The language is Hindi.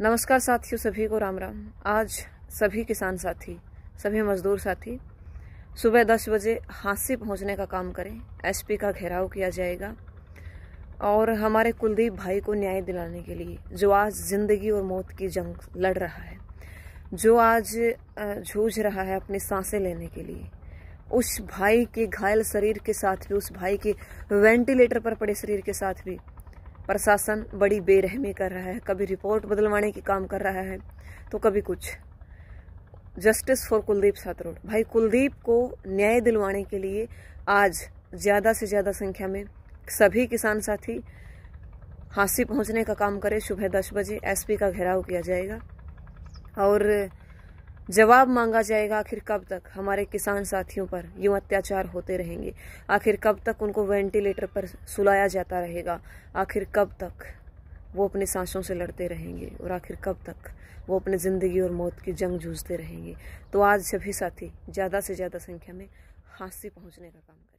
नमस्कार साथियों सभी को राम राम आज सभी किसान साथी सभी मजदूर साथी सुबह दस बजे हांसी पहुंचने का काम करें एसपी का घेराव किया जाएगा और हमारे कुलदीप भाई को न्याय दिलाने के लिए जो आज जिंदगी और मौत की जंग लड़ रहा है जो आज जूझ रहा है अपनी सांसें लेने के लिए उस भाई के घायल शरीर के साथ भी उस भाई के वेंटिलेटर पर पड़े शरीर के साथ भी प्रशासन बड़ी बेरहमी कर रहा है कभी रिपोर्ट बदलवाने की काम कर रहा है तो कभी कुछ जस्टिस फॉर कुलदीप सातरोड भाई कुलदीप को न्याय दिलवाने के लिए आज ज़्यादा से ज़्यादा संख्या में सभी किसान साथी हांसी पहुंचने का काम करें सुबह दस बजे एसपी का घेराव किया जाएगा और जवाब मांगा जाएगा आखिर कब तक हमारे किसान साथियों पर यूं अत्याचार होते रहेंगे आखिर कब तक उनको वेंटिलेटर पर सुलाया जाता रहेगा आखिर कब तक वो अपने सांसों से लड़ते रहेंगे और आखिर कब तक वो अपने ज़िंदगी और मौत की जंग जूझते रहेंगे तो आज सभी साथी ज़्यादा से ज़्यादा संख्या में हाँसी पहुँचने का काम करें